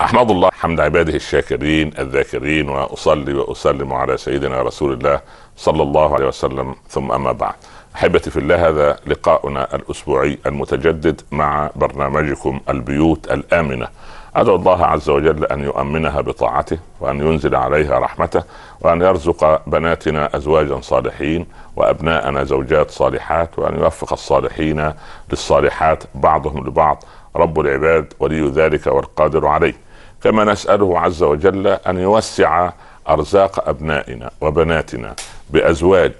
احمد الله حمد عباده الشاكرين الذاكرين واصلي واسلم على سيدنا رسول الله صلى الله عليه وسلم ثم اما بعد. احبتي في الله هذا لقاؤنا الاسبوعي المتجدد مع برنامجكم البيوت الامنه. ادعو الله عز وجل ان يؤمنها بطاعته وان ينزل عليها رحمته وان يرزق بناتنا ازواجا صالحين وابناءنا زوجات صالحات وان يوفق الصالحين للصالحات بعضهم لبعض رب العباد ولي ذلك والقادر عليه. كما نساله عز وجل ان يوسع ارزاق ابنائنا وبناتنا بازواج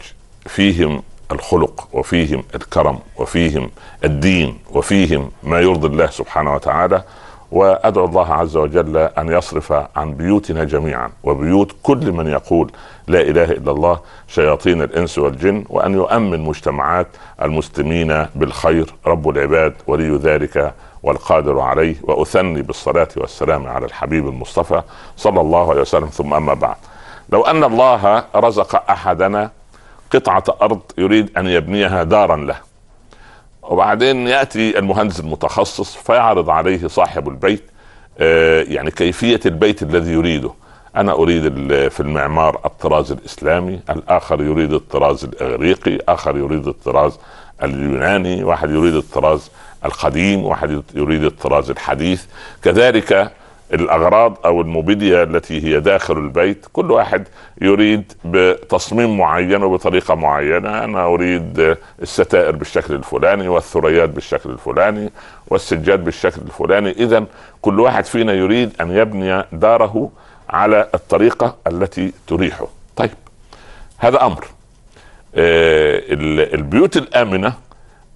فيهم الخلق وفيهم الكرم وفيهم الدين وفيهم ما يرضي الله سبحانه وتعالى وادعو الله عز وجل ان يصرف عن بيوتنا جميعا وبيوت كل من يقول لا اله الا الله شياطين الانس والجن وان يؤمن مجتمعات المسلمين بالخير رب العباد ولي ذلك والقادر عليه واثني بالصلاه والسلام على الحبيب المصطفى صلى الله عليه وسلم ثم اما بعد لو ان الله رزق احدنا قطعه ارض يريد ان يبنيها دارا له وبعدين ياتي المهندس المتخصص فيعرض عليه صاحب البيت آه، يعني كيفيه البيت الذي يريده انا اريد في المعمار الطراز الاسلامي الاخر يريد الطراز الاغريقي اخر يريد الطراز اليوناني واحد يريد الطراز القديم واحد يريد الطراز الحديث كذلك الاغراض او الموبيديا التي هي داخل البيت كل واحد يريد بتصميم معين وبطريقه معينه انا اريد الستائر بالشكل الفلاني والثريات بالشكل الفلاني والسجاد بالشكل الفلاني اذا كل واحد فينا يريد ان يبني داره على الطريقه التي تريحه طيب هذا امر آه البيوت الامنه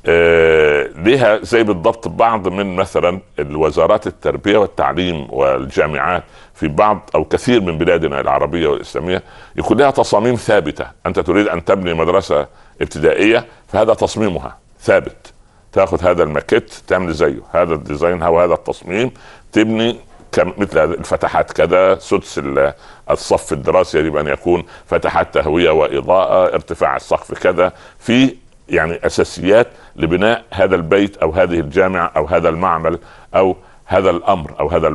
آه لها زي بالضبط بعض من مثلا الوزارات التربيه والتعليم والجامعات في بعض او كثير من بلادنا العربيه والاسلاميه يكون لها تصاميم ثابته، انت تريد ان تبني مدرسه ابتدائيه فهذا تصميمها ثابت. تاخذ هذا الماكيت تعمل زيه، هذا الديزاين هذا التصميم تبني كم مثل الفتحات كذا سدس الصف الدراسي يجب ان يكون فتحات تهويه واضاءه ارتفاع السقف كذا في يعني اساسيات لبناء هذا البيت او هذه الجامعه او هذا المعمل او هذا الامر او هذا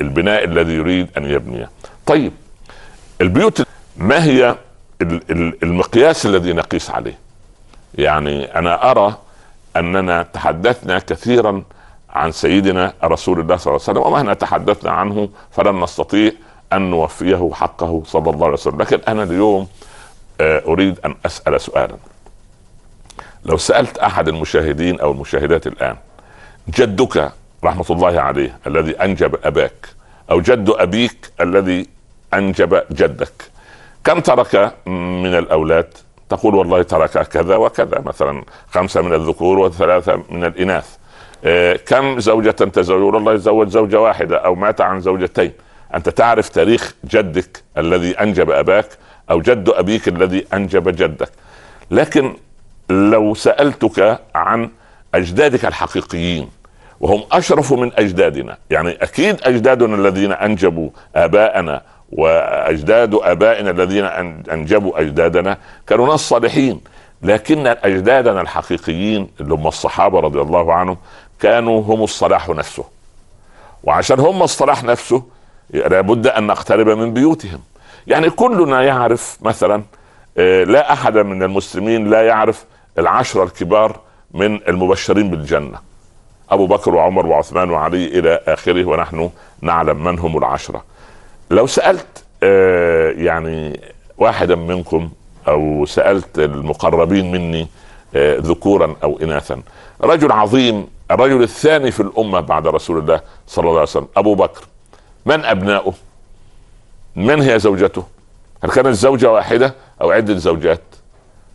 البناء الذي يريد ان يبنيه. طيب البيوت ما هي المقياس الذي نقيس عليه؟ يعني انا ارى اننا تحدثنا كثيرا عن سيدنا رسول الله صلى الله عليه وسلم ومهما تحدثنا عنه فلن نستطيع ان نوفيه حقه صلى الله عليه وسلم لكن انا اليوم آه، اريد ان اسال سؤالا لو سالت احد المشاهدين او المشاهدات الان جدك رحمه الله عليه الذي انجب اباك او جد ابيك الذي انجب جدك كم ترك من الاولاد تقول والله ترك كذا وكذا مثلا خمسه من الذكور وثلاثه من الاناث آه، كم زوجة تزوجون الله يتزوج زوجة واحدة أو مات عن زوجتين أنت تعرف تاريخ جدك الذي أنجب أباك أو جد أبيك الذي أنجب جدك لكن لو سألتك عن أجدادك الحقيقيين وهم أشرف من أجدادنا يعني أكيد أجدادنا الذين أنجبوا آباءنا واجداد ابائنا الذين انجبوا اجدادنا كانوا ناس صالحين لكن اجدادنا الحقيقيين اللي هم الصحابه رضي الله عنهم كانوا هم الصلاح نفسه وعشان هم الصلاح نفسه لابد ان نقترب من بيوتهم يعني كلنا يعرف مثلا آه، لا احد من المسلمين لا يعرف العشرة الكبار من المبشرين بالجنة أبو بكر وعمر وعثمان وعلي إلى آخره ونحن نعلم من هم العشرة لو سألت آه، يعني واحدا منكم أو سألت المقربين مني آه، ذكورا أو إناثا رجل عظيم الرجل الثاني في الامه بعد رسول الله صلى الله عليه وسلم ابو بكر من ابناؤه من هي زوجته هل كانت زوجه واحده او عده زوجات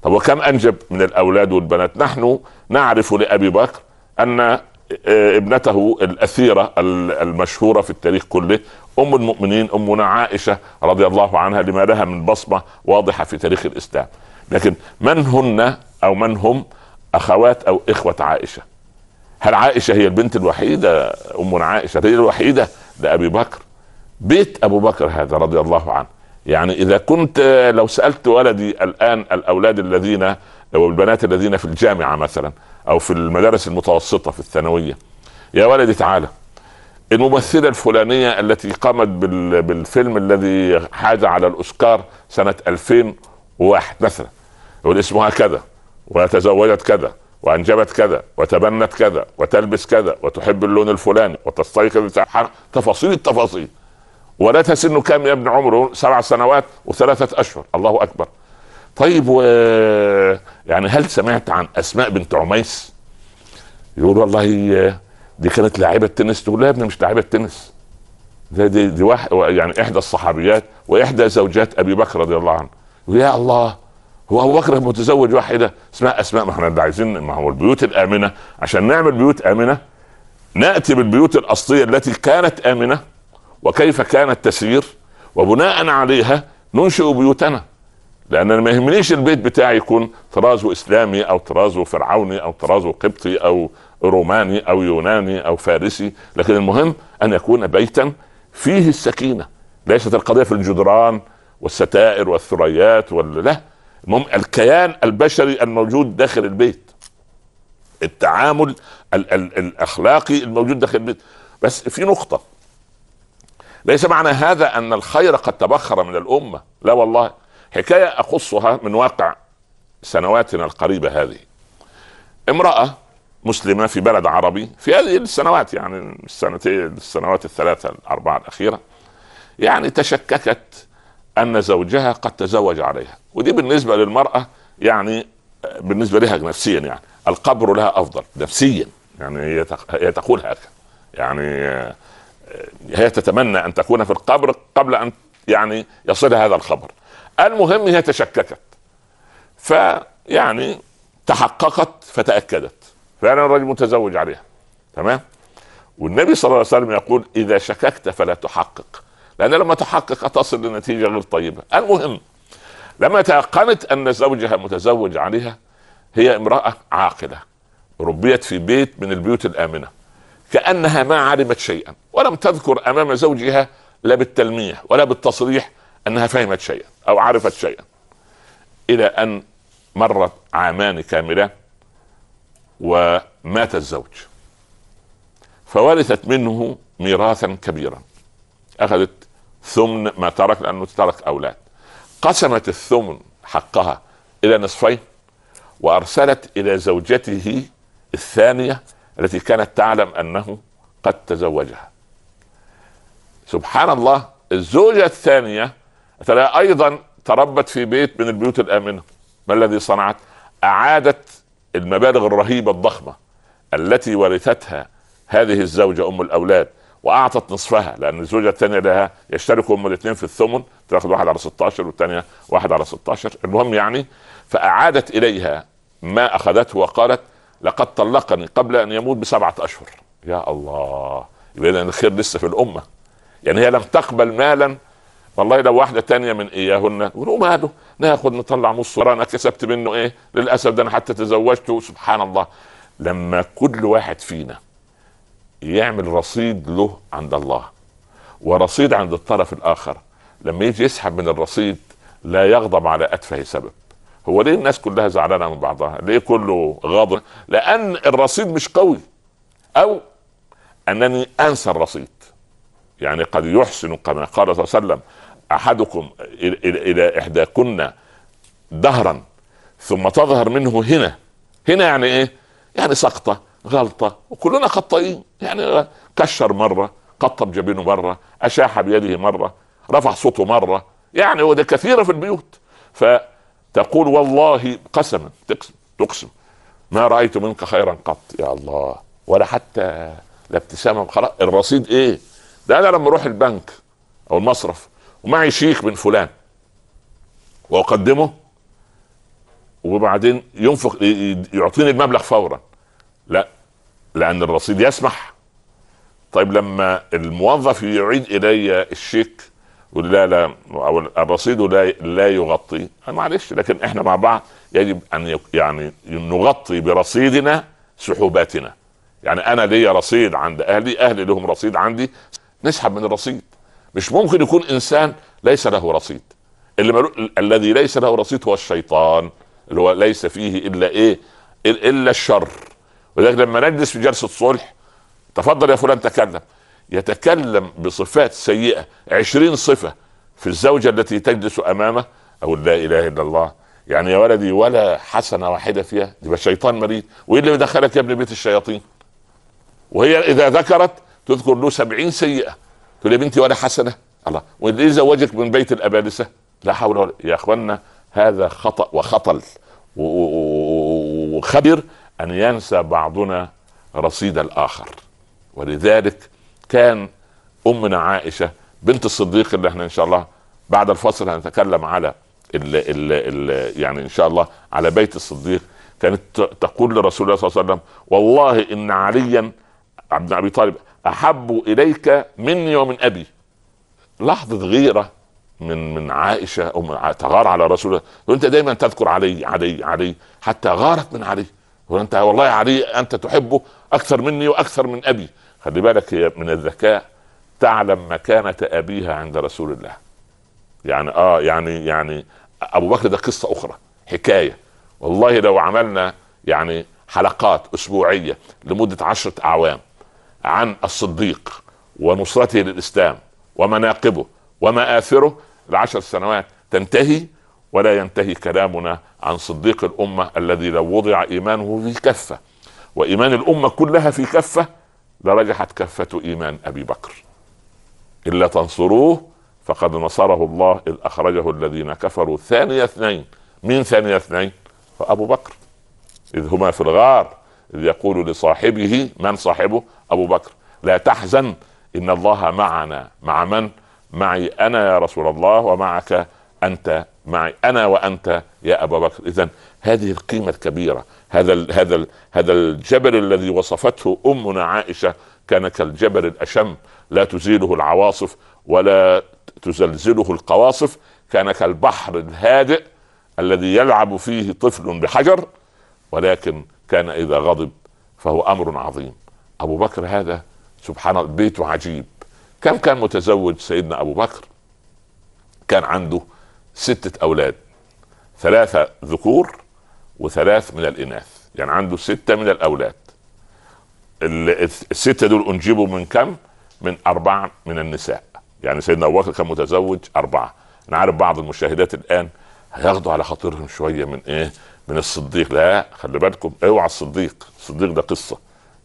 طب وكم انجب من الاولاد والبنات نحن نعرف لابي بكر ان آه، ابنته الاثيره المشهوره في التاريخ كله ام المؤمنين امنا عائشه رضي الله عنها لما لها من بصمه واضحه في تاريخ الاسلام لكن من هن او من هم اخوات او اخوه عائشه هل عائشه هي البنت الوحيده ام عائشه هي الوحيده لابي بكر بيت ابو بكر هذا رضي الله عنه يعني اذا كنت آه، لو سالت ولدي الان الاولاد الذين او البنات الذين في الجامعه مثلا او في المدارس المتوسطه في الثانويه يا ولدي تعالى الممثلة الفلانية التي قامت بالفيلم الذي حاز على الأوسكار سنة 2001 مثلا يقول اسمها كذا وتزوجت كذا وانجبت كذا وتبنت كذا وتلبس كذا وتحب اللون الفلاني وتستيقظ تفاصيل التفاصيل ولدها سنه كام يا ابن عمره سبع سنوات وثلاثة أشهر الله أكبر طيب و يعني هل سمعت عن أسماء بنت عميس يقول والله دي كانت لاعبة تنس تقول لا يا ابني مش لاعبة تنس دي, دي, دي واحد يعني إحدى الصحابيات وإحدى زوجات أبي بكر رضي الله عنه يا الله هو ابو بكر متزوج واحده اسمها اسماء ما احنا عايزين ما هو البيوت الامنه عشان نعمل بيوت امنه ناتي بالبيوت الاصليه التي كانت امنه وكيف كان التسيير وبناء عليها ننشئ بيوتنا لان انا ما يهمنيش البيت بتاعي يكون طرازه اسلامي او طرازه فرعوني او طرازه قبطي او روماني او يوناني او فارسي لكن المهم ان يكون بيتا فيه السكينه ليست القضيه في الجدران والستائر والثريات ولا لا المهم الكيان البشري الموجود داخل البيت التعامل ال- ال- الاخلاقي الموجود داخل البيت بس في نقطه ليس معنى هذا ان الخير قد تبخر من الامه لا والله حكايه اقصها من واقع سنواتنا القريبه هذه امراه مسلمه في بلد عربي في هذه السنوات يعني السنتين السنوات الثلاثه الاربعه الاخيره يعني تشككت ان زوجها قد تزوج عليها ودي بالنسبه للمراه يعني بالنسبه لها نفسيا يعني القبر لها افضل نفسيا يعني هي هي تقول هكذا يعني آه، هي تتمنى ان تكون في القبر قبل ان يعني يصلها هذا الخبر المهم هي تشككت فيعني تحققت فتاكدت فعلا الرجل متزوج عليها تمام والنبي صلى الله عليه وسلم يقول اذا شككت فلا تحقق لان لما تحقق تصل لنتيجه غير طيبه المهم لما تيقنت ان زوجها متزوج عليها هي امراه عاقله ربيت في بيت من البيوت الامنه كانها ما علمت شيئا ولم تذكر امام زوجها لا بالتلميح ولا بالتصريح انها فهمت شيئا او عرفت شيئا الى ان مرت عامان كاملان ومات الزوج فورثت منه ميراثا كبيرا اخذت ثمن ما ترك لانه ترك اولاد قسمت الثمن حقها الى نصفين وارسلت الى زوجته الثانيه التي كانت تعلم انه قد تزوجها سبحان الله الزوجه الثانيه ترى ايضا تربت في بيت من البيوت الامنه ما الذي صنعت اعادت المبالغ الرهيبه الضخمه التي ورثتها هذه الزوجه ام الاولاد واعطت نصفها لان الزوجه الثانيه لها يشتركوا هم الاثنين في الثمن تاخذ واحد على 16 والثانيه واحد على 16 المهم يعني فاعادت اليها ما اخذته وقالت لقد طلقني قبل ان يموت بسبعه اشهر يا الله يبقى الخير لسه في الامه يعني هي لم تقبل مالا والله لو واحدة تانية من إياهن ماله ناخد نطلع نص أنا كسبت منه إيه للأسف ده أنا حتى تزوجته سبحان الله لما كل واحد فينا يعمل رصيد له عند الله ورصيد عند الطرف الاخر لما يجي يسحب من الرصيد لا يغضب على اتفه سبب هو ليه الناس كلها زعلانه من بعضها ليه كله غاضب لان الرصيد مش قوي او انني انسى الرصيد يعني قد يحسن كما قال صلى الله عليه وسلم احدكم الى احداكن دهرا ثم تظهر منه هنا هنا يعني ايه يعني سقطه غلطه وكلنا خطائين يعني كشر مره قطب جبينه مره اشاح بيده مره رفع صوته مره يعني وده كثيره في البيوت فتقول والله قسما تقسم تقسم ما رايت منك خيرا قط يا الله ولا حتى لا ابتسامه خلاص الرصيد ايه؟ ده انا لما اروح البنك او المصرف ومعي شيك من فلان واقدمه وبعدين ينفق يعطيني المبلغ فورا لا لان الرصيد يسمح طيب لما الموظف يعيد الي الشيك يقول لا لا او الرصيد لا لا يغطي معلش لكن احنا مع بعض يجب ان يعني نغطي برصيدنا سحوباتنا يعني انا ليا رصيد عند اهلي اهلي لهم رصيد عندي نسحب من الرصيد مش ممكن يكون انسان ليس له رصيد اللي ملو... الذي ليس له رصيد هو الشيطان اللي هو ليس فيه الا ايه الا الشر ولذلك لما نجلس في جلسه صلح تفضل يا فلان تكلم يتكلم بصفات سيئه عشرين صفه في الزوجه التي تجلس امامه او لا اله الا الله يعني يا ولدي ولا حسنه واحده فيها يبقى الشيطان مريض وايه اللي دخلك يا ابن بيت الشياطين وهي اذا ذكرت تذكر له سبعين سيئه تقول يا بنتي ولا حسنه الله واللي زوجك من بيت الابالسه لا حول ولا يا اخوانا هذا خطا وخطل وخبر ان ينسى بعضنا رصيد الاخر ولذلك كان امنا عائشه بنت الصديق اللي احنا ان شاء الله بعد الفصل هنتكلم على ال ال ال يعني ان شاء الله على بيت الصديق كانت تقول لرسول الله صلى الله عليه وسلم والله ان عليا بن ابي طالب احب اليك مني ومن ابي لحظه غيره من من عائشه ام تغار على رسول الله وانت دايما تذكر علي علي علي حتى غارت من علي وانت والله علي انت تحبه اكثر مني واكثر من ابي خلي بالك هي من الذكاء تعلم مكانة أبيها عند رسول الله يعني آه يعني يعني أبو بكر ده قصة أخرى حكاية والله لو عملنا يعني حلقات أسبوعية لمدة عشرة أعوام عن الصديق ونصرته للإسلام ومناقبه ومآثره العشر سنوات تنتهي ولا ينتهي كلامنا عن صديق الامه الذي لو وضع ايمانه في كفه وايمان الامه كلها في كفه لرجحت كفه ايمان ابي بكر الا تنصروه فقد نصره الله اذ اخرجه الذين كفروا ثاني اثنين من ثاني اثنين فابو بكر اذ هما في الغار اذ يقول لصاحبه من صاحبه ابو بكر لا تحزن ان الله معنا مع من معي انا يا رسول الله ومعك انت معي انا وانت يا ابا بكر اذا هذه القيمه الكبيره هذا الـ هذا الـ هذا الجبل الذي وصفته امنا عائشه كان كالجبل الاشم لا تزيله العواصف ولا تزلزله القواصف كان كالبحر الهادئ الذي يلعب فيه طفل بحجر ولكن كان اذا غضب فهو امر عظيم ابو بكر هذا سبحان الله بيته عجيب كم كان متزوج سيدنا ابو بكر كان عنده ستة أولاد ثلاثة ذكور وثلاث من الإناث يعني عنده ستة من الأولاد الستة دول أنجبوا من كم؟ من أربعة من النساء يعني سيدنا أبو بكر كان متزوج أربعة أنا عارف بعض المشاهدات الآن هياخدوا على خاطرهم شوية من إيه؟ من الصديق لا خلي بالكم اوعى الصديق الصديق ده قصة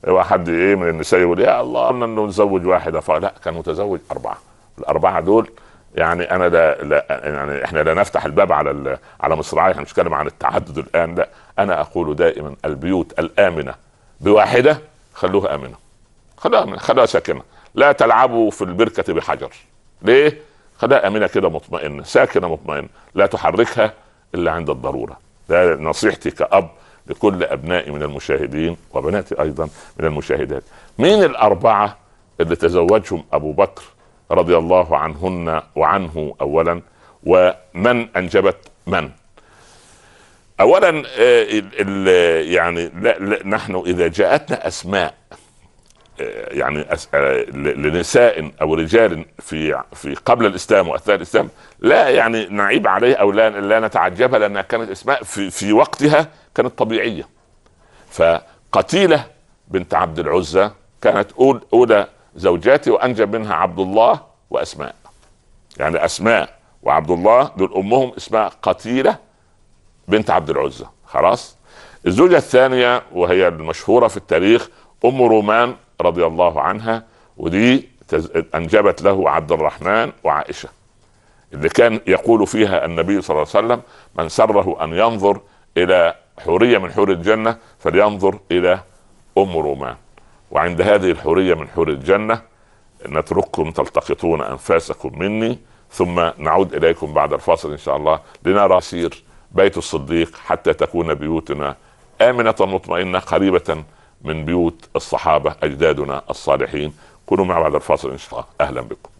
اوعى حد إيه من النساء يقول يا الله إنه نزوج واحدة فلا كان متزوج أربعة الأربعة دول يعني انا لا, لا يعني احنا لا نفتح الباب على على مصراعيه احنا مش بنتكلم عن التعدد الان لا انا اقول دائما البيوت الامنه بواحده خلوها امنه خلوها امنه خلوها ساكنه لا تلعبوا في البركه بحجر ليه؟ خلاها امنه كده مطمئنه ساكنه مطمئنه لا تحركها الا عند الضروره ده نصيحتي كاب لكل ابنائي من المشاهدين وبناتي ايضا من المشاهدات مين الاربعه اللي تزوجهم ابو بكر رضي الله عنهن وعنه اولا ومن انجبت من اولا آه، يعني لا لا نحن اذا جاءتنا اسماء آه، يعني آه، لنساء او رجال في في قبل الاسلام واثناء الاسلام لا يعني نعيب عليه او لا لا نتعجبها لانها كانت اسماء في في وقتها كانت طبيعيه فقتيله بنت عبد العزى كانت اولى زوجاتي وانجب منها عبد الله واسماء يعني اسماء وعبد الله دول امهم اسمها قتيله بنت عبد العزى خلاص الزوجه الثانيه وهي المشهوره في التاريخ ام رومان رضي الله عنها ودي انجبت له عبد الرحمن وعائشه اللي كان يقول فيها النبي صلى الله عليه وسلم من سره ان ينظر الى حوريه من حور الجنه فلينظر الى ام رومان وعند هذه الحورية من حور الجنة نترككم تلتقطون أنفاسكم مني ثم نعود إليكم بعد الفاصل إن شاء الله لنرى سير بيت الصديق حتى تكون بيوتنا آمنة مطمئنة قريبة من بيوت الصحابة أجدادنا الصالحين كونوا مع بعد الفاصل إن شاء الله أهلا بكم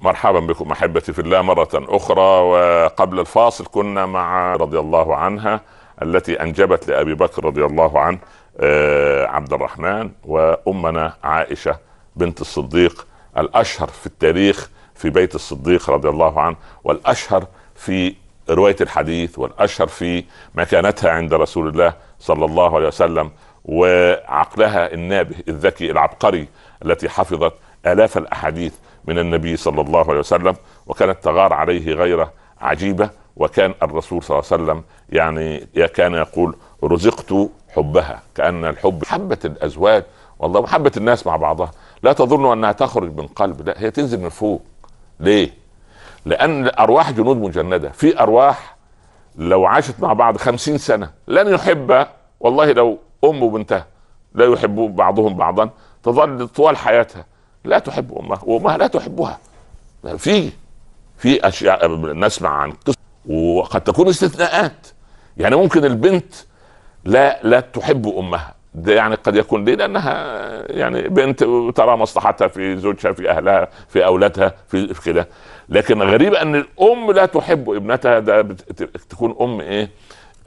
مرحبا بكم احبتي في الله مره اخرى وقبل الفاصل كنا مع رضي الله عنها التي انجبت لابي بكر رضي الله عنه آه، عبد الرحمن وامنا عائشه بنت الصديق الاشهر في التاريخ في بيت الصديق رضي الله عنه والاشهر في روايه الحديث والاشهر في مكانتها عند رسول الله صلى الله عليه وسلم وعقلها النابه الذكي العبقري التي حفظت الاف الاحاديث من النبي صلى الله عليه وسلم وكانت تغار عليه غيره عجيبه وكان الرسول صلى الله عليه وسلم يعني كان يقول رزقت حبها كأن الحب حبة الأزواج والله محبه الناس مع بعضها لا تظن أنها تخرج من قلب لا هي تنزل من فوق ليه لأن أرواح جنود مجندة في أرواح لو عاشت مع بعض خمسين سنة لن يحب والله لو أم وبنتها لا يحب بعضهم بعضا تظل طوال حياتها لا تحب أمها وأمها لا تحبها في في أشياء نسمع عن قصة وقد تكون استثناءات يعني ممكن البنت لا لا تحب امها ده يعني قد يكون ليه لانها يعني بنت ترى مصلحتها في زوجها في اهلها في اولادها في كده لكن غريب ان الام لا تحب ابنتها ده تكون ام ايه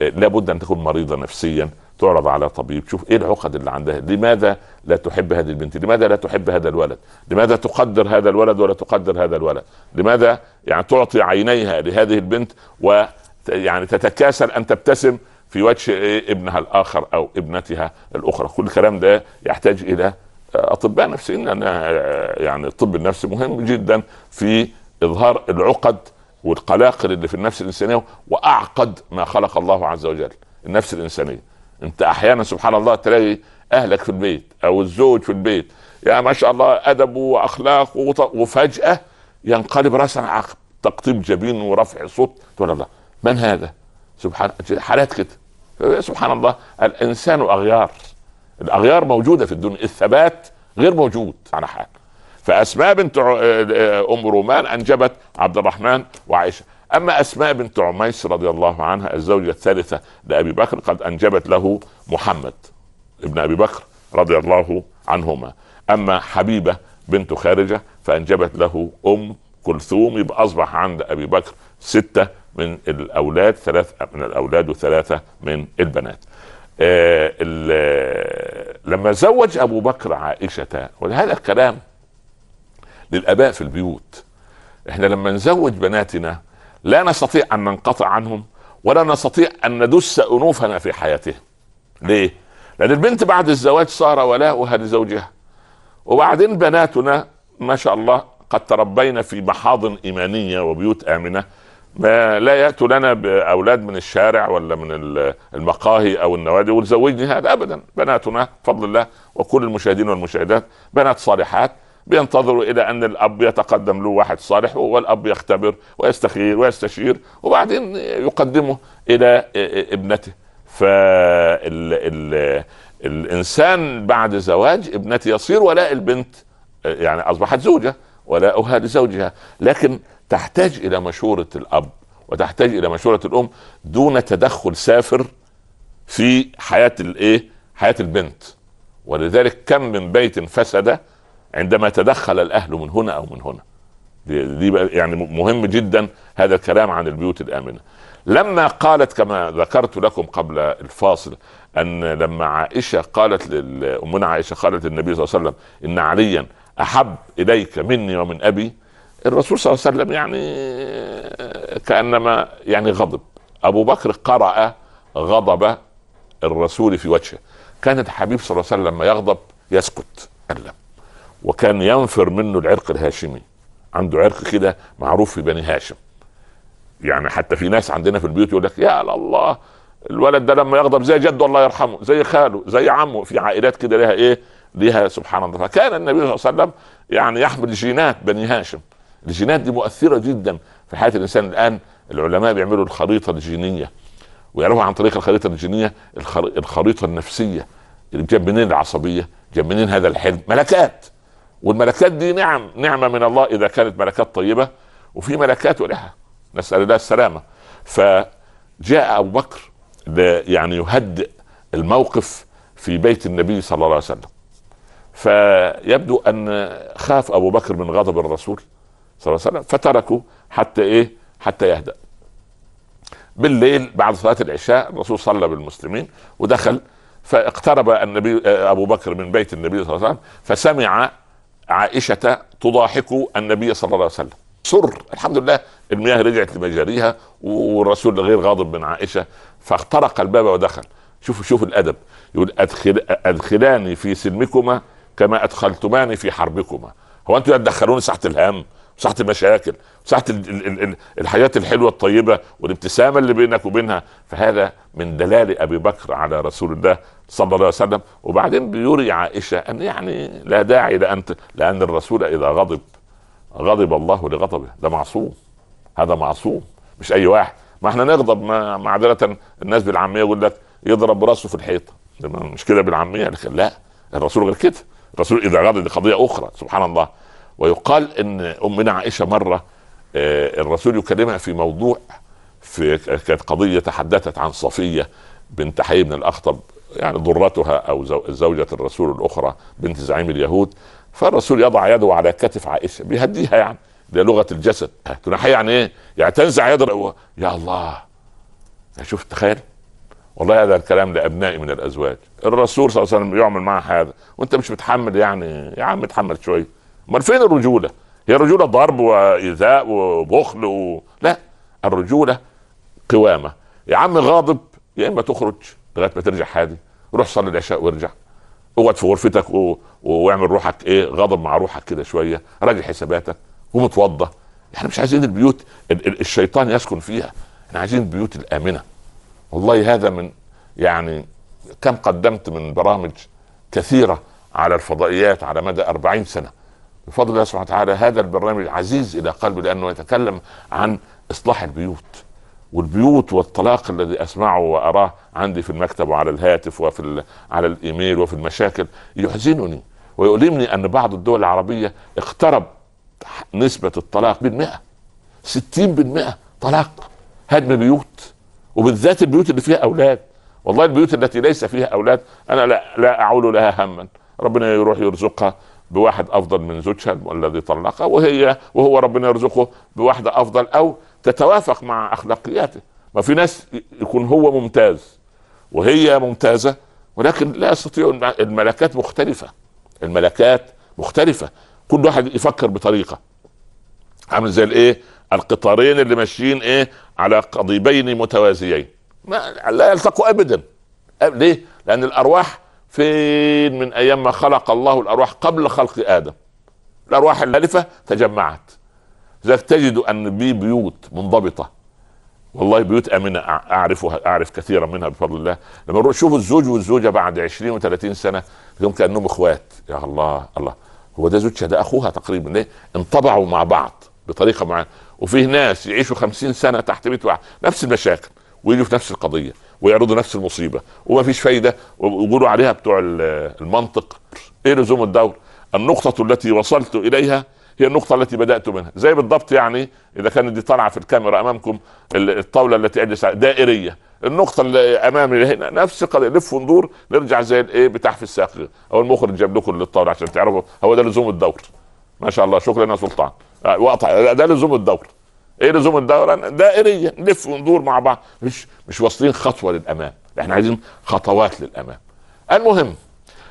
لابد ان تكون مريضه نفسيا تعرض على طبيب شوف ايه العقد اللي عندها لماذا لا تحب هذه البنت لماذا لا تحب هذا الولد لماذا تقدر هذا الولد ولا تقدر هذا الولد لماذا يعني تعطي عينيها لهذه البنت و يعني تتكاسل ان تبتسم في وجه إيه ابنها الاخر او ابنتها الاخرى كل الكلام ده يحتاج الى اطباء نفسيين لان آه، يعني الطب النفسي مهم جدا في اظهار العقد والقلاقل اللي في النفس الانسانيه واعقد ما خلق الله عز وجل النفس الانسانيه انت احيانا سبحان الله تلاقي اهلك في البيت او الزوج في البيت يا ما شاء الله ادبه واخلاقه وفجاه ينقلب راسا عقب تقطيب جبين ورفع صوت تقول الله من هذا سبحان حالات كده سبحان الله الانسان اغيار الاغيار موجوده في الدنيا الثبات غير موجود على حال فاسماء بنت آه، ام رومان انجبت عبد الرحمن وعائشه اما اسماء بنت عميس رضي الله عنها الزوجه الثالثه لابي بكر قد انجبت له محمد ابن ابي بكر رضي الله عنهما اما حبيبه بنت خارجه فانجبت له ام كلثوم يبقى اصبح عند ابي بكر سته من الاولاد ثلاث من الاولاد وثلاثه من البنات آه،, آه لما زوج ابو بكر عائشه وهذا الكلام للاباء في البيوت احنا لما نزوج بناتنا لا نستطيع ان ننقطع عنهم ولا نستطيع ان ندس انوفنا في حياتهم ليه لان البنت بعد الزواج صار ولاؤها لزوجها وبعدين بناتنا ما شاء الله قد تربينا في محاضن ايمانيه وبيوت امنه ما لا ياتوا لنا باولاد من الشارع ولا من المقاهي او النوادي وتزوجني هذا ابدا بناتنا بفضل الله وكل المشاهدين والمشاهدات بنات صالحات بينتظروا الى ان الاب يتقدم له واحد صالح والاب يختبر ويستخير ويستشير وبعدين يقدمه الى ابنته فال الانسان بعد زواج ابنتي يصير ولاء البنت يعني اصبحت زوجه ولاؤها لزوجها لكن تحتاج الى مشوره الاب وتحتاج الى مشوره الام دون تدخل سافر في حياه الايه؟ حياه البنت ولذلك كم من بيت فسد عندما تدخل الاهل من هنا او من هنا دي يعني مهم جدا هذا الكلام عن البيوت الامنه لما قالت كما ذكرت لكم قبل الفاصل ان لما عائشه قالت لامنا عائشه قالت للنبي صلى الله عليه وسلم ان عليا احب اليك مني ومن ابي الرسول صلى الله عليه وسلم يعني آه، كانما يعني غضب ابو بكر قرا غضب الرسول في وجهه كان الحبيب صلى الله عليه وسلم لما يغضب يسكت ألم وكان ينفر منه العرق الهاشمي عنده عرق كده معروف في بني هاشم يعني حتى في ناس عندنا في البيوت يقول لك يا الله الولد ده لما يغضب زي جده الله يرحمه زي خاله زي عمه في عائلات كده لها ايه لها سبحان الله فكان النبي صلى الله عليه وسلم يعني يحمل جينات بني هاشم الجينات دي مؤثره جدا في حياه الانسان الان العلماء بيعملوا الخريطه الجينيه ويعرفوا عن طريق الخريطه الجينيه الخريطه النفسيه اللي جاب منين العصبيه جاب منين هذا الحلم ملكات والملكات دي نعم نعمه من الله اذا كانت ملكات طيبه وفي ملكات ولها نسال الله السلامه فجاء ابو بكر يعني يهدئ الموقف في بيت النبي صلى الله عليه وسلم فيبدو ان خاف ابو بكر من غضب الرسول صلى الله عليه وسلم فتركوا حتى ايه حتى يهدأ بالليل بعد صلاة العشاء الرسول صلى بالمسلمين ودخل فاقترب النبي آه، ابو بكر من بيت النبي صلى الله عليه وسلم فسمع عائشة تضاحك النبي صلى الله عليه وسلم سر الحمد لله المياه رجعت لمجاريها والرسول غير غاضب من عائشة فاخترق الباب ودخل شوفوا شوفوا الادب يقول أدخل ادخلاني في سلمكما كما ادخلتماني في حربكما هو انتم تدخلوني ساحه الهام مساحه المشاكل مساحه الحياه الحلوه الطيبه والابتسامه اللي بينك وبينها فهذا من دلال ابي بكر على رسول الله صلى الله عليه وسلم وبعدين بيري عائشه ان يعني لا داعي لان لان الرسول اذا غضب غضب الله لغضبه ده معصوم هذا معصوم مش اي واحد ما احنا نغضب ما معذره الناس بالعاميه يقول لك يضرب راسه في الحيط مش كده بالعاميه لا الرسول غير كده الرسول اذا غضب قضيه اخرى سبحان الله ويقال ان امنا عائشه مره آه، الرسول يكلمها في موضوع في كانت قضيه تحدثت عن صفيه بنت حي بن الاخطب يعني ضرتها او زوجه الرسول الاخرى بنت زعيم اليهود فالرسول يضع يده على كتف عائشه بيهديها يعني ده لغه الجسد تنحي يعني ايه؟ يعني تنزع يد يا الله يعني شوف تخيل والله هذا الكلام لابنائي من الازواج الرسول صلى الله عليه وسلم يعمل معها هذا وانت مش متحمل يعني يا عم اتحمل شويه امال فين الرجوله هي الرجوله ضرب وايذاء وبخل و... لا الرجوله قوامه يا عم غاضب يا اما تخرج لغايه ما ترجع هادي روح صلي العشاء وارجع اقعد في غرفتك و... واعمل روحك ايه غاضب مع روحك كده شويه راجع حساباتك ومتوضى احنا مش عايزين البيوت الشيطان يسكن فيها احنا عايزين البيوت الامنه والله هذا من يعني كم قدمت من برامج كثيره على الفضائيات على مدى 40 سنه بفضل الله سبحانه وتعالى هذا البرنامج عزيز الى قلبي لانه يتكلم عن اصلاح البيوت والبيوت والطلاق الذي اسمعه واراه عندي في المكتب وعلى الهاتف وفي على الايميل وفي المشاكل يحزنني ويؤلمني ان بعض الدول العربيه اقترب نسبه الطلاق بالمئه 60% طلاق هدم بيوت وبالذات البيوت اللي فيها اولاد والله البيوت التي ليس فيها اولاد انا لا, لا اعول لها هما ربنا يروح يرزقها بواحد افضل من زوجها الذي طلقها وهي وهو ربنا يرزقه بواحده افضل او تتوافق مع اخلاقياته ما في ناس يكون هو ممتاز وهي ممتازه ولكن لا يستطيع الملكات مختلفه الملكات مختلفه كل واحد يفكر بطريقه عامل زي الايه القطارين اللي ماشيين ايه على قضيبين متوازيين ما لا يلتقوا ابدا ليه لان الارواح فين من ايام ما خلق الله الارواح قبل خلق ادم الارواح الالفه تجمعت لذلك تجد ان بي بيوت منضبطه والله بيوت امنه اعرفها اعرف كثيرا منها بفضل الله لما نروح شوفوا الزوج والزوجه بعد 20 و30 سنه تلاقيهم كانهم اخوات يا الله الله هو ده زوجها ده اخوها تقريبا ليه؟ انطبعوا مع بعض بطريقه معينه وفيه ناس يعيشوا 50 سنه تحت بيت واحد نفس المشاكل ويجوا في نفس القضيه ويعرضوا نفس المصيبه ومفيش فايده ويقولوا عليها بتوع المنطق ايه لزوم الدور؟ النقطه التي وصلت اليها هي النقطة التي بدأت منها، زي بالضبط يعني إذا كانت دي طالعة في الكاميرا أمامكم الطاولة التي أجلس دائرية، النقطة اللي أمامي هنا نفس القضية لف وندور نرجع زي الإيه بتاع في الساق أو المخرج جاب لكم للطاولة عشان تعرفوا هو ده لزوم الدور. ما شاء الله شكرا يا سلطان. آه، وقطع ده لزوم الدور. ايه لزوم الدوره دائريه نلف وندور مع بعض مش مش واصلين خطوه للامام احنا عايزين خطوات للامام المهم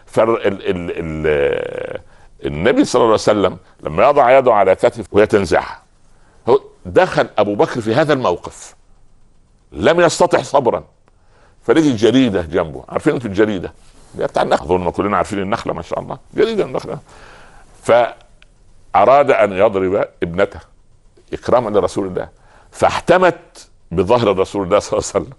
فال ال ال ال النبي صلى الله عليه وسلم لما يضع يده على كتفه وهي تنزعها دخل ابو بكر في هذا الموقف لم يستطع صبرا فلقي جريده جنبه عارفين انتوا الجريده بتاع النخل اظن كلنا عارفين النخله ما شاء الله جريده النخله فاراد ان يضرب ابنته اكراما لرسول الله فاحتمت بظهر الرسول الله صلى الله عليه وسلم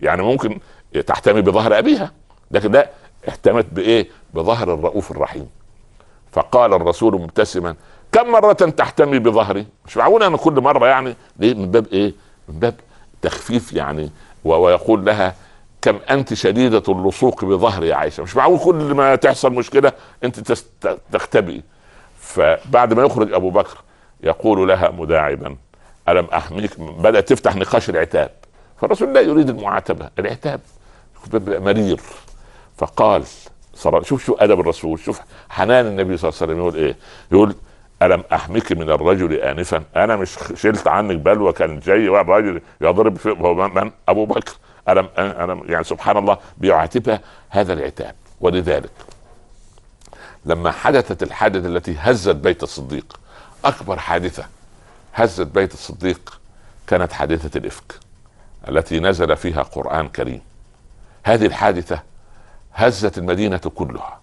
يعني ممكن تحتمي بظهر ابيها لكن ده احتمت بايه بظهر الرؤوف الرحيم فقال الرسول مبتسما كم مرة تحتمي بظهري؟ مش معقول انا كل مرة يعني ليه من باب ايه؟ من باب تخفيف يعني ويقول لها كم انت شديدة اللصوق بظهري يا عائشة، مش معقول كل ما تحصل مشكلة انت تختبئي. فبعد ما يخرج ابو بكر يقول لها مداعبا الم احميك بدات تفتح نقاش العتاب فالرسول لا يريد المعاتبه العتاب مرير فقال شوف شو ادب الرسول شوف حنان النبي صلى الله عليه وسلم يقول ايه يقول الم احمك من الرجل انفا انا مش شلت عنك بلوى كان جاي راجل يضرب في هو من ابو بكر الم انا يعني سبحان الله بيعاتبها هذا العتاب ولذلك لما حدثت الحادثه التي هزت بيت الصديق اكبر حادثه هزت بيت الصديق كانت حادثه الافك التي نزل فيها قران كريم هذه الحادثه هزت المدينه كلها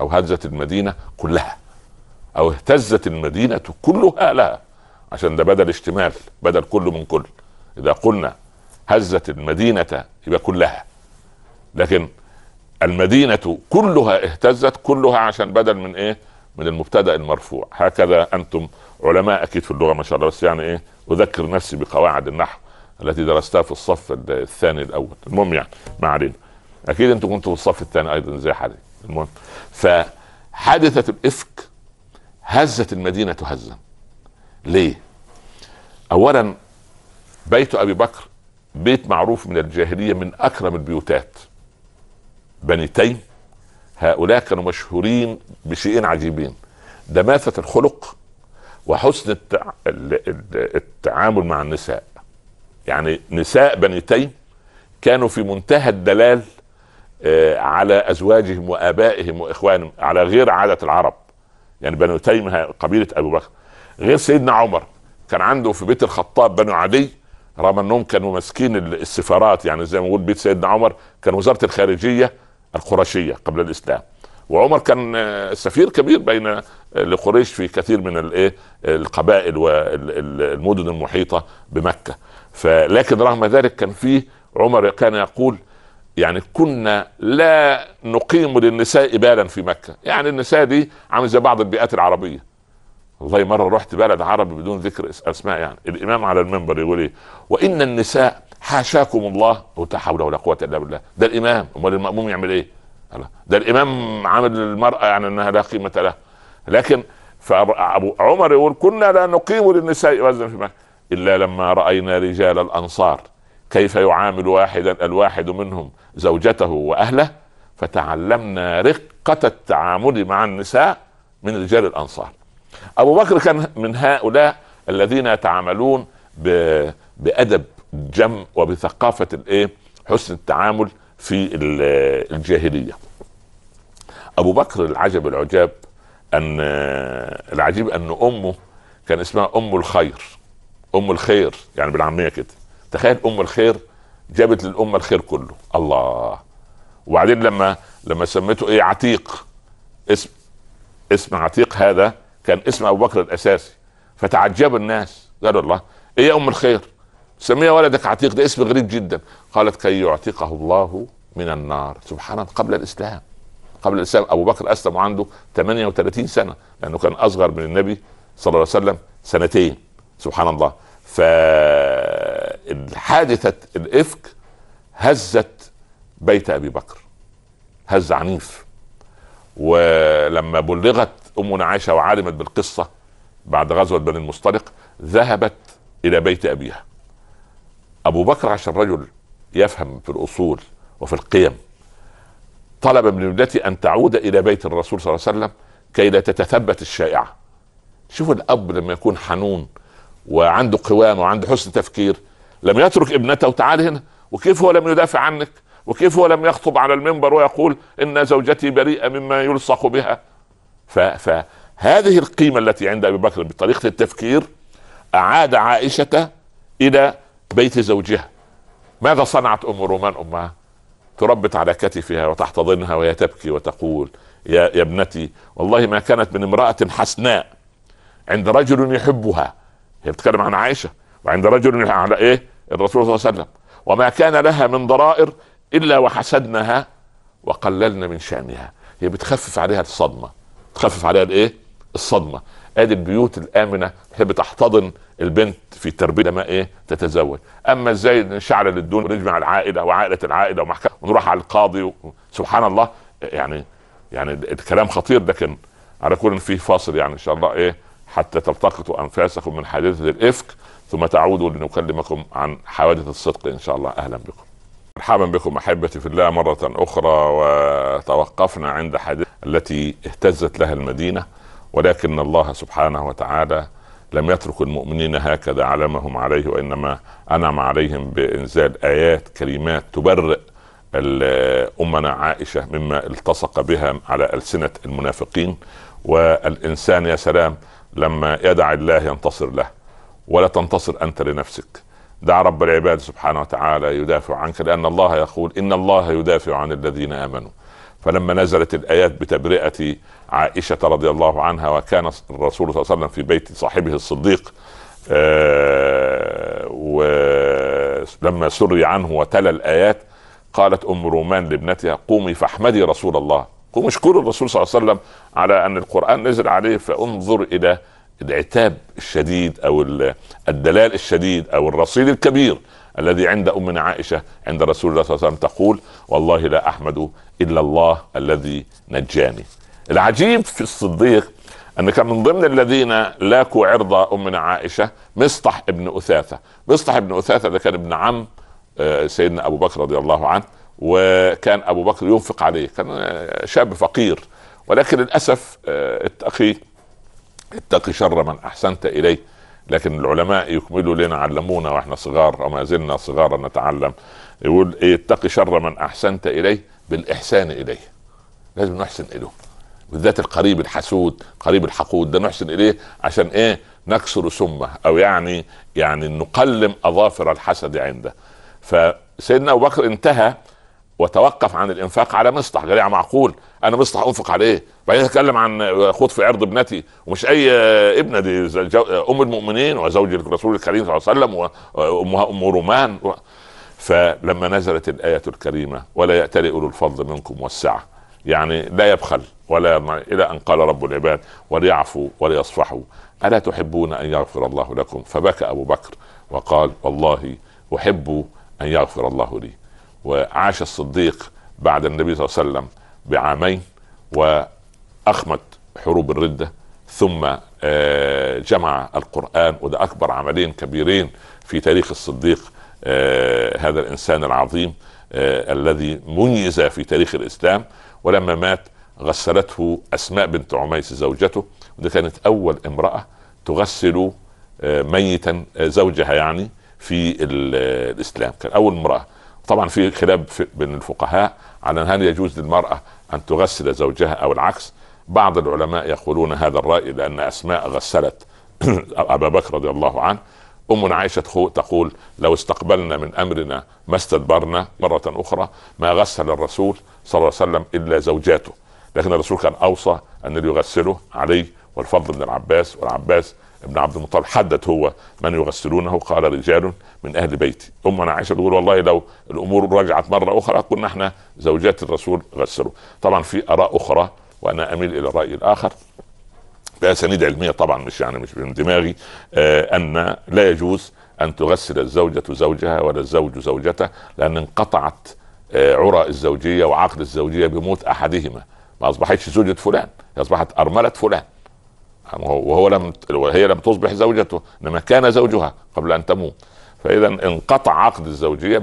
او هزت المدينه كلها او اهتزت المدينه كلها لها عشان ده بدل اشتمال بدل كل من كل اذا قلنا هزت المدينه يبقى كلها لكن المدينه كلها اهتزت كلها عشان بدل من ايه من المبتدا المرفوع هكذا انتم علماء اكيد في اللغه ما شاء الله بس يعني ايه اذكر نفسي بقواعد النحو التي درستها في الصف الثاني الاول المهم يعني ما علينا اكيد انتم كنتوا في الصف الثاني ايضا زي حالي المهم فحادثه الافك هزت المدينه هزا ليه اولا بيت ابي بكر بيت معروف من الجاهليه من اكرم البيوتات بني تيم هؤلاء كانوا مشهورين بشيئين عجيبين دماثة الخلق وحسن التع... التعامل مع النساء يعني نساء بني تيم كانوا في منتهى الدلال آه، على ازواجهم وابائهم واخوانهم على غير عاده العرب يعني بنو تيم قبيله ابو بكر غير سيدنا عمر كان عنده في بيت الخطاب بنو عدي رغم انهم كانوا ماسكين السفارات يعني زي ما بقول بيت سيدنا عمر كان وزاره الخارجيه القرشيه قبل الاسلام وعمر كان آه، سفير كبير بين آه، لقريش في كثير من الايه القبائل والمدن المحيطه بمكه فلكن رغم ذلك كان فيه عمر كان يقول يعني كنا لا نقيم للنساء بالا في مكه يعني النساء دي عامل زي بعض البيئات العربيه والله مره رحت بلد عربي بدون ذكر اسماء يعني الامام على المنبر يقول ايه وان النساء حاشاكم الله قلت لا حول ولا قوه الا بالله ده الامام امال الماموم يعمل ايه؟ ده الامام عامل المراه يعني انها لا قيمه لها لكن فابو عمر يقول كنا لا نقيم للنساء وزن في الا لما راينا رجال الانصار كيف يعامل واحدا الواحد منهم زوجته واهله فتعلمنا رقه التعامل مع النساء من رجال الانصار ابو بكر كان من هؤلاء الذين يتعاملون بادب جم وبثقافه الايه حسن التعامل في الجاهليه ابو بكر العجب العجاب ان العجيب ان امه كان اسمها ام الخير ام الخير يعني بالعاميه كده تخيل ام الخير جابت للامه الخير كله الله وبعدين لما لما سميته ايه عتيق اسم اسم عتيق هذا كان اسم ابو بكر الاساسي فتعجب الناس قالوا الله ايه يا ام الخير سميها ولدك عتيق ده اسم غريب جدا قالت كي يعتقه الله من النار سبحان الله قبل الاسلام قبل الاسلام ابو بكر اسلم وعنده 38 سنه لانه كان اصغر من النبي صلى الله عليه وسلم سنتين سبحان الله فحادثه الافك هزت بيت ابي بكر هز عنيف ولما بلغت امنا عائشه وعلمت بالقصه بعد غزوه بني المصطلق ذهبت الى بيت ابيها ابو بكر عشان رجل يفهم في الاصول وفي القيم طلب من ابنته ان تعود الى بيت الرسول صلى الله عليه وسلم كي لا تتثبت الشائعه شوفوا الاب لما يكون حنون وعنده قوام وعنده حسن تفكير لم يترك ابنته تعال هنا وكيف هو لم يدافع عنك وكيف هو لم يخطب على المنبر ويقول ان زوجتي بريئه مما يلصق بها ف... فهذه القيمه التي عند ابي بكر بطريقه التفكير اعاد عائشه الى بيت زوجها ماذا صنعت ام رومان امها تربت على كتفها وتحتضنها وهي تبكي وتقول يا, يا ابنتي والله ما كانت من امراه حسناء عند رجل يحبها هي بتتكلم عن عائشه وعند رجل على ايه الرسول صلى الله عليه وسلم وما كان لها من ضرائر الا وحسدناها وقللنا من شانها هي بتخفف عليها الصدمه تخفف عليها الايه الصدمه ادي البيوت الامنه هي بتحتضن البنت في التربيه ما ايه تتزوج اما ازاي نشعل الدون ونجمع العائله وعائله العائله ومحكمه ونروح على القاضي و... سبحان الله يعني يعني الكلام خطير لكن على كل في فاصل يعني ان شاء الله ايه حتى تلتقطوا انفاسكم من حادثه الافك ثم تعودوا لنكلمكم عن حوادث الصدق ان شاء الله اهلا بكم مرحبا بكم احبتي في الله مره اخرى وتوقفنا عند حادثه التي اهتزت لها المدينه ولكن الله سبحانه وتعالى لم يترك المؤمنين هكذا على ما هم عليه وانما انعم عليهم بانزال ايات كلمات تبرئ امنا عائشه مما التصق بها على السنه المنافقين والانسان يا سلام لما يدع الله ينتصر له ولا تنتصر انت لنفسك دع رب العباد سبحانه وتعالى يدافع عنك لأن الله يقول إن الله يدافع عن الذين آمنوا فلما نزلت الآيات بتبرئة عائشة رضي الله عنها وكان الرسول صلى الله عليه وسلم في بيت صاحبه الصديق آه، ولما سري عنه وتلى الآيات قالت أم رومان لابنتها قومي فاحمدي رسول الله قومي اشكروا الرسول صلى الله عليه وسلم على أن القرآن نزل عليه فانظر إلى العتاب الشديد او الدلال الشديد او الرصيد الكبير الذي عند امنا عائشه عند رسول الله صلى الله عليه وسلم تقول والله لا احمد الا الله الذي نجاني. العجيب في الصديق ان كان من ضمن الذين لاقوا عرض امنا عائشه مصطح ابن اثاثه، مصطح ابن اثاثه ده كان ابن عم آه، سيدنا ابو بكر رضي الله عنه وكان ابو بكر ينفق عليه، كان آه، شاب فقير ولكن للاسف اخيه اتقي شر من احسنت اليه لكن العلماء يكملوا لنا علمونا واحنا صغار وما زلنا صغارا نتعلم يقول إيه، اتقي شر من احسنت اليه بالاحسان اليه لازم نحسن اليه بالذات القريب الحسود قريب الحقود ده نحسن اليه عشان ايه نكسر سمه او يعني يعني نقلم اظافر الحسد عنده فسيدنا ابو بكر انتهى وتوقف عن الانفاق على مصلح قال يا معقول انا مصلح انفق عليه بعدين اتكلم عن خوض في عرض ابنتي ومش اي ابنه دي ام المؤمنين وزوج الرسول الكريم صلى الله عليه وسلم وامها ام رومان و... فلما نزلت الايه الكريمه ولا ياتري اولو الفضل منكم والسعه يعني لا يبخل ولا الى ان قال رب العباد وليعفوا وليصفحوا الا تحبون ان يغفر الله لكم فبكى ابو بكر وقال والله احب ان يغفر الله لي وعاش الصديق بعد النبي صلى الله عليه وسلم بعامين واخمد حروب الرده ثم آه، جمع القران وده اكبر عملين كبيرين في تاريخ الصديق آه، هذا الانسان العظيم آه، الذي ميز في تاريخ الاسلام ولما مات غسلته اسماء بنت عميس زوجته ودي كانت اول امراه تغسل ميتا زوجها يعني في الاسلام كان اول امراه طبعا في خلاف بين الفقهاء على هل يجوز للمراه ان تغسل زوجها او العكس بعض العلماء يقولون هذا الراي لان اسماء غسلت ابا بكر رضي الله عنه ام عائشه تقول لو استقبلنا من امرنا ما استدبرنا مره اخرى ما غسل الرسول صلى الله عليه وسلم الا زوجاته لكن الرسول كان اوصى ان يغسله علي والفضل بن العباس والعباس ابن عبد المطلب حدد هو من يغسلونه قال رجال من اهل بيتي امنا عائشه تقول والله لو الامور رجعت مره اخرى كنا احنا زوجات الرسول غسلوا طبعا في اراء اخرى وانا اميل الى الراي الاخر باسانيد علميه طبعا مش يعني مش من دماغي آه ان لا يجوز ان تغسل الزوجه زوجها ولا الزوج زوجته لان انقطعت آه عرى الزوجيه وعقد الزوجيه بموت احدهما ما اصبحتش زوجة فلان هي اصبحت ارملة فلان وهو لم وهي لم تصبح زوجته انما كان زوجها قبل ان تموت فاذا انقطع عقد الزوجيه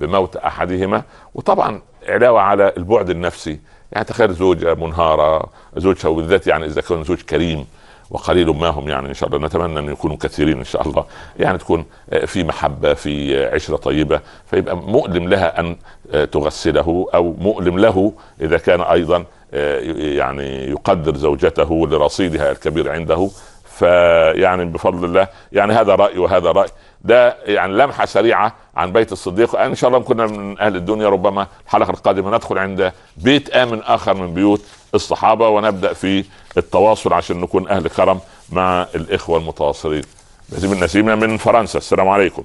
بموت احدهما وطبعا علاوه على البعد النفسي يعني تخيل زوجه منهاره زوجها وبالذات يعني اذا كان زوج كريم وقليل ما هم يعني ان شاء الله نتمنى ان يكونوا كثيرين ان شاء الله يعني تكون آه، في محبه في عشره طيبه فيبقى مؤلم لها ان آه، تغسله او مؤلم له اذا كان ايضا آه، يعني يقدر زوجته لرصيدها الكبير عنده فيعني بفضل الله يعني هذا راي وهذا راي ده يعني لمحه سريعه عن بيت الصديق ان شاء الله كنا من اهل الدنيا ربما الحلقه القادمه ندخل عند بيت امن اخر من بيوت الصحابه ونبدا في التواصل عشان نكون اهل كرم مع الاخوه المتواصلين نسيم النسيم من فرنسا السلام عليكم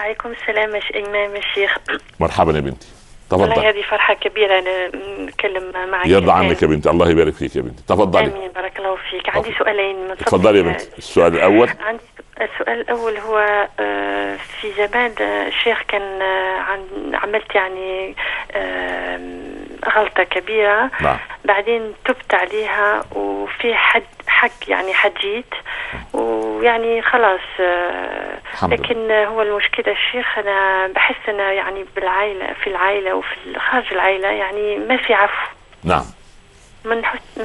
عليكم السلام يا امام الشيخ مرحبا يا بنتي تفضل والله هذه فرحه كبيره انا نتكلم معك يرضى عنك يا بنتي الله يبارك فيك يا بنتي تفضلي امين بارك الله فيك عندي سؤالين تفضلي يا بنتي السؤال الاول عندي السؤال الاول هو آه، في زمان آه، الشيخ كان آه، عملت يعني غلطه كبيره نعم. بعدين تبت عليها وفي حد حك يعني حجيت نعم. و ويعني خلاص آه، لكن هو المشكله الشيخ انا بحس انا يعني بالعائله في العائله وفي خارج العائله يعني ما في عفو نعم من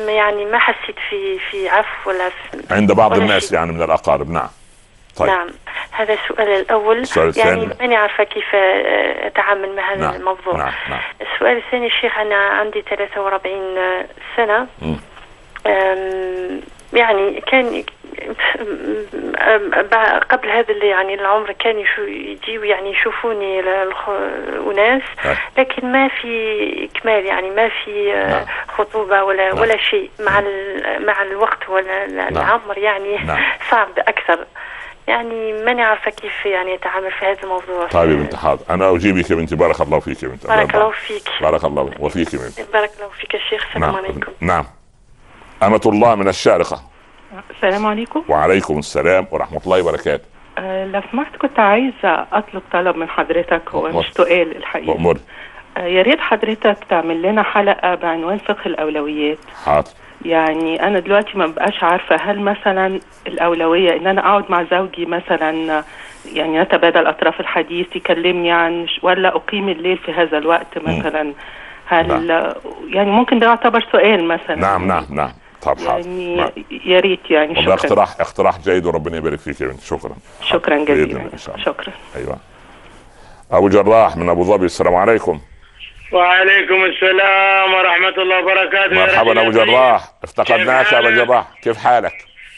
يعني ما حسيت في في عفو ولا في عند بعض ولا الناس يعني من الاقارب نعم طيب. نعم هذا السؤال الأول السؤال يعني الثاني. يعني ماني عارفة كيف آه، أتعامل مع هذا نعم. الموضوع نعم. نعم. السؤال الثاني الشيخ أنا عندي 43 سنة يعني كان قبل هذا اللي يعني العمر كان يجيو يعني يشوفوني اناس نعم. لكن ما في اكمال يعني ما في آه، نعم. خطوبه ولا نعم. ولا شيء مع مع الوقت ولا العمر يعني صعب اكثر يعني ماني عارفه كيف يعني اتعامل في هذا الموضوع طيب بنت حاضر انا اجيبك يا بنتي بارك الله فيك يا بنتي بارك الله فيك بارك الله وفيك يا بنتي بارك الله فيك الشيخ السلام عليكم نعم أمة الله من الشارقة السلام عليكم وعليكم السلام ورحمه الله وبركاته آه، لو سمحت كنت عايزه اطلب طلب من حضرتك هو مش سؤال الحقيقه مؤمر. آه، يا ريت حضرتك تعمل لنا حلقه بعنوان فقه الاولويات حاضر يعني انا دلوقتي ما بقاش عارفه هل مثلا الاولويه ان انا اقعد مع زوجي مثلا يعني نتبادل اطراف الحديث يكلمني عن ولا اقيم الليل في هذا الوقت مثلا هل نعم. يعني ممكن ده يعتبر سؤال مثلا نعم نعم نعم طب يعني حاضر. يا ريت يعني شكرا اقتراح اقتراح جيد وربنا يبارك فيك يا بنتي شكرا شكرا جزيلا شكرا ايوه ابو جراح من ابو ظبي السلام عليكم وعليكم السلام ورحمة الله وبركاته مرحبا أبو جراح طيب. افتقدناك يا أبو جراح كيف حالك؟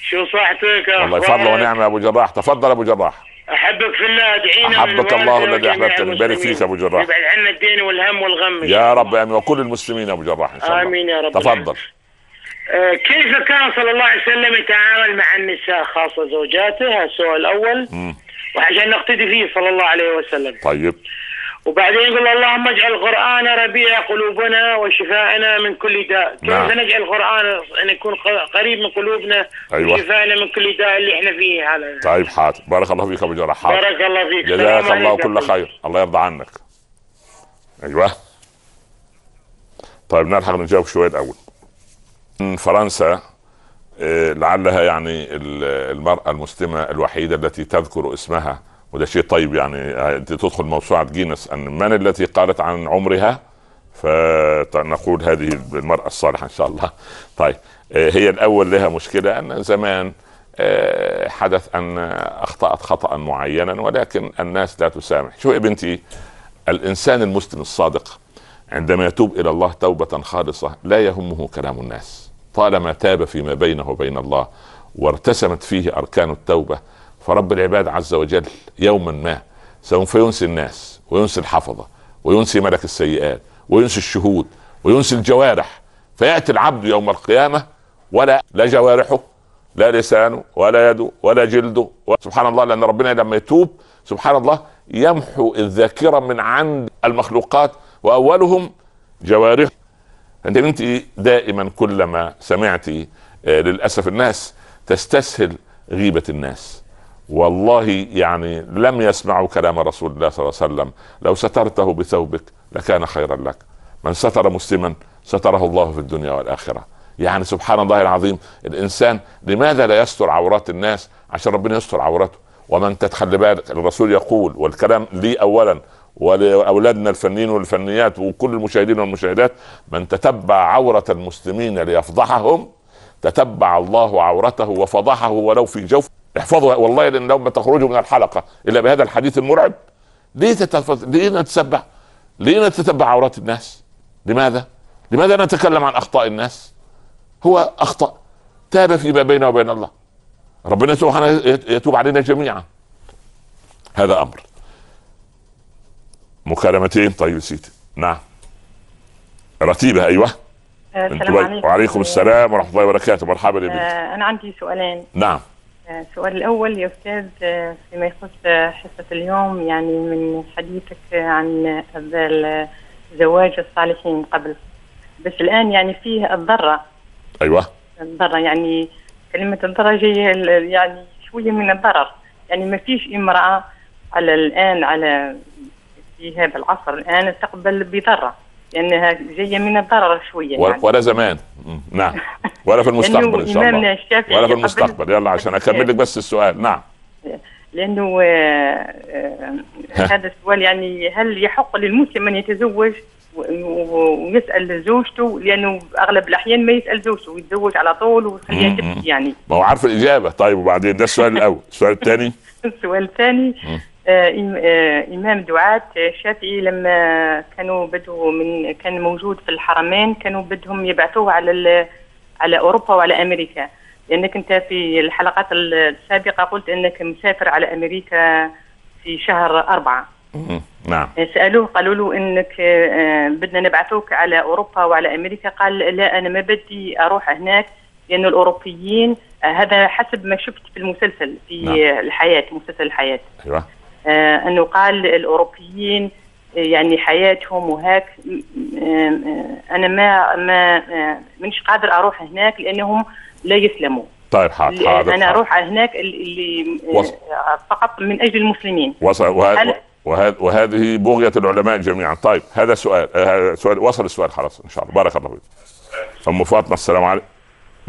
شو صحتك؟ الله يفضل ونعم يا أبو جراح تفضل أبو جراح أحبك في الله أدعينا أحبك الله الذي أحببتني بارك فيك أبو جراح يبعد عنا الدين والهم والغم يا رب آمين وكل المسلمين أبو جراح إن شاء الله آمين يا رب تفضل آه، كيف كان صلى الله عليه وسلم يتعامل مع النساء خاصة زوجاته السؤال الأول م. وعشان نقتدي فيه صلى الله عليه وسلم طيب وبعدين يقول اللهم اجعل القرآن ربيع قلوبنا وشفاءنا من كل داء كيف نعم. نجعل القرآن أن يكون قريب من قلوبنا أيوة. وشفاءنا من كل داء اللي احنا فيه على طيب حاضر بارك الله فيك أبو جرح بارك الله فيك جزاك الله كل خير الله يرضى عنك أيوه طيب نلحق نجاوب شوية أول فرنسا آه، لعلها يعني المرأة المسلمة الوحيدة التي تذكر اسمها وده شيء طيب يعني آه، انت تدخل موسوعة جينس ان من التي قالت عن عمرها فنقول هذه المرأة الصالحة ان شاء الله طيب آه، هي الاول لها مشكلة ان زمان حدث ان اخطأت خطأ معينا ولكن الناس لا تسامح شو بنتي الانسان المسلم الصادق عندما يتوب الى الله توبة خالصة لا يهمه كلام الناس طالما تاب فيما بينه وبين الله وارتسمت فيه اركان التوبه فرب العباد عز وجل يوما ما سوف ينسي الناس وينسي الحفظه وينسي ملك السيئات وينسي الشهود وينسي الجوارح فياتي العبد يوم القيامه ولا لا جوارحه لا لسانه ولا يده ولا جلده سبحان الله لان ربنا لما يتوب سبحان الله يمحو الذاكره من عند المخلوقات واولهم جوارح انت انت دائما كلما سمعت آه، للاسف الناس تستسهل غيبه الناس والله يعني لم يسمعوا كلام رسول الله صلى الله عليه وسلم لو سترته بثوبك لكان خيرا لك من ستر مسلما ستره الله في الدنيا والاخره يعني سبحان الله العظيم الانسان لماذا لا يستر عورات الناس عشان ربنا يستر عورته ومن تتخلي بالك الرسول يقول والكلام لي اولا ولاولادنا الفنيين والفنيات وكل المشاهدين والمشاهدات من تتبع عوره المسلمين ليفضحهم تتبع الله عورته وفضحه ولو في جوف احفظوا والله لان لو ما تخرجوا من الحلقه الا بهذا الحديث المرعب ليه تتف... ليه نتسبع؟ ليه نتتبع عورات الناس؟ لماذا؟ لماذا نتكلم عن اخطاء الناس؟ هو اخطا تاب فيما بينه وبين الله ربنا سبحانه يتوب علينا جميعا هذا امر مكالمتين طيب سيدي نعم رتيبه ايوه آه، السلام عليكم وعليكم آه، السلام ورحمه الله وبركاته مرحبا يا آه، بنتي انا عندي سؤالين نعم السؤال الاول يا استاذ فيما يخص حصه اليوم يعني من حديثك عن زواج الصالحين قبل بس الان يعني فيه الضره ايوه الضره يعني كلمه الضره جايه يعني شويه من الضرر يعني ما فيش امراه على الان على في هذا العصر الان تقبل بضره لانها جايه من الضرر شويه يعني. ولا زمان نعم ولا في المستقبل ان شاء الله ولا في المستقبل يلا عشان اكمل لك بس السؤال نعم لانه آه، آه، هذا السؤال يعني هل يحق للمسلم ان يتزوج ويسال زوجته لانه اغلب الاحيان ما يسال زوجته يتزوج على طول ويخليها تبكي يعني ما هو عارف الاجابه طيب وبعدين ده السؤال الاول السؤال الثاني السؤال الثاني آه، آه، امام دعاة آه، شافعي لما كانوا بدوا من كان موجود في الحرمين كانوا بدهم يبعثوه على على اوروبا وعلى امريكا لانك انت في الحلقات السابقه قلت انك مسافر على امريكا في شهر أربعة نعم سألوه قالوا له إنك بدنا نبعثوك على أوروبا وعلى أمريكا قال لا أنا ما بدي أروح هناك لانه الأوروبيين هذا حسب ما شفت في المسلسل في نعم. الحياة مسلسل الحياة أيوة. آه، انه قال الاوروبيين آه، يعني حياتهم وهاك آه، انا ما ما منش قادر اروح هناك لانهم لا يسلموا طيب حاضر حاضر انا اروح هناك اللي وص... فقط من اجل المسلمين وصل وهذا وهذ... وهذه بغية العلماء جميعا طيب هذا سؤال هذا سؤال وصل السؤال خلاص ان شاء الله بارك الله فيك ام فاطمه السلام عليكم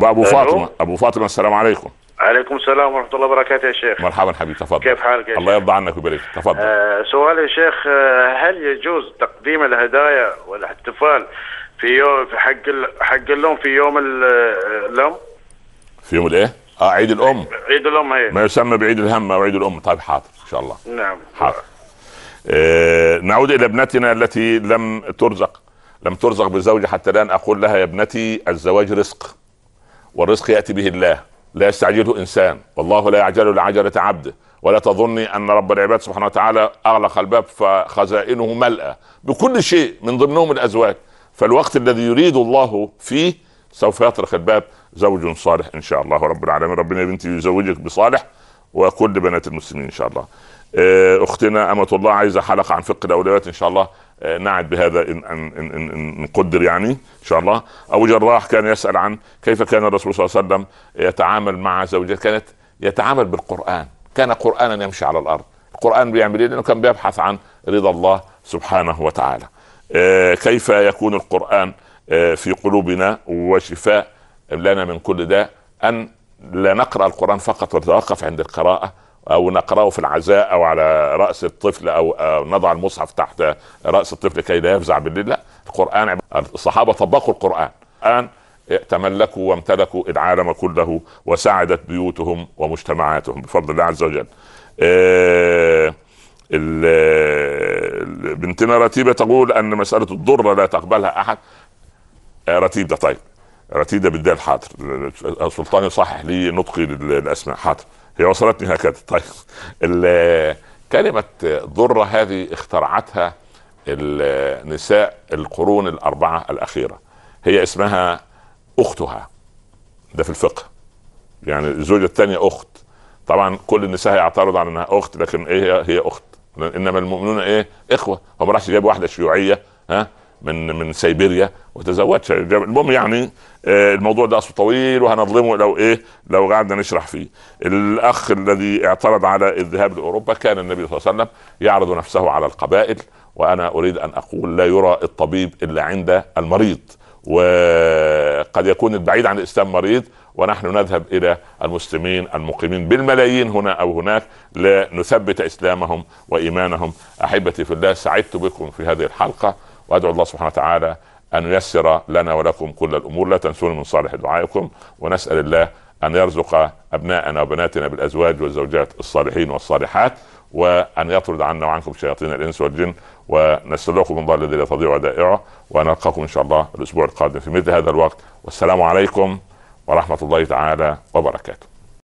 ابو فاطمه ابو فاطمه السلام عليكم عليكم السلام ورحمه الله وبركاته يا شيخ مرحبا حبيبي تفضل كيف حالك يا الله يرضى عنك ويبارك تفضل آه سؤال يا شيخ آه، هل يجوز تقديم الهدايا والاحتفال في يوم في حق حق الام في يوم الام آه، في يوم الايه؟ اه عيد الام عيد الام هي ما يسمى بعيد الهم او عيد الام طيب حاضر ان شاء الله نعم حاضر آه نعود الى ابنتنا التي لم ترزق لم ترزق بزوجة حتى الآن أقول لها يا ابنتي الزواج رزق والرزق يأتي به الله لا يستعجله انسان والله لا يعجل العجلة عبده ولا تظني ان رب العباد سبحانه وتعالى اغلق الباب فخزائنه ملأة بكل شيء من ضمنهم الازواج فالوقت الذي يريد الله فيه سوف يطرق الباب زوج صالح ان شاء الله رب العالمين ربنا يا بنتي يزوجك بصالح وكل بنات المسلمين ان شاء الله آه، اختنا امه الله عايزه حلقه عن فقه الاولويات ان شاء الله نعد بهذا إن, إن, إن, إن قدر يعني إن شاء الله أبو جراح كان يسأل عن كيف كان الرسول صلى الله عليه وسلم يتعامل مع زوجته كانت يتعامل بالقرآن كان قرآنا يمشي على الأرض القرآن بيعمل إيه لأنه كان بيبحث عن رضا الله سبحانه وتعالى آه، كيف يكون القرآن آه، في قلوبنا وشفاء لنا من كل داء أن لا نقرأ القرآن فقط ونتوقف عند القراءة او نقراه في العزاء او على راس الطفل او, نضع المصحف تحت راس الطفل كي لا يفزع بالليل لا القران الصحابه طبقوا القران الان تملكوا وامتلكوا العالم كله وساعدت بيوتهم ومجتمعاتهم بفضل الله عز وجل آه، بنتنا رتيبه تقول ان مساله الضره لا تقبلها احد آه، رتيبه طيب رتيبه بالدال حاضر السلطان يصحح لي نطقي للاسماء حاضر هي وصلتني هكذا طيب كلمة ضرة هذه اخترعتها النساء القرون الأربعة الأخيرة هي اسمها أختها ده في الفقه يعني الزوجة الثانية أخت طبعا كل النساء هيعترض على انها اخت لكن ايه هي اخت انما المؤمنون ايه اخوه هو ما راحش جايب واحده شيوعيه ها من من سيبيريا وتزوجها المهم يعني آه، الموضوع ده اصله طويل وهنظلمه لو ايه لو قعدنا نشرح فيه الاخ الذي اعترض على الذهاب لاوروبا كان النبي صلى الله عليه وسلم يعرض نفسه على القبائل وانا اريد ان اقول لا يرى الطبيب الا عند المريض وقد يكون البعيد عن الاسلام مريض ونحن نذهب الى المسلمين المقيمين بالملايين هنا او هناك لنثبت اسلامهم وايمانهم احبتي في الله سعدت بكم في هذه الحلقه وادعو الله سبحانه وتعالى ان ييسر لنا ولكم كل الامور لا تنسون من صالح دعائكم ونسال الله ان يرزق ابناءنا وبناتنا بالازواج والزوجات الصالحين والصالحات وان يطرد عنا وعنكم شياطين الانس والجن ونستودعكم الله الذي لا تضيع ودائعه ونلقاكم ان شاء الله الاسبوع القادم في مثل هذا الوقت والسلام عليكم ورحمه الله تعالى وبركاته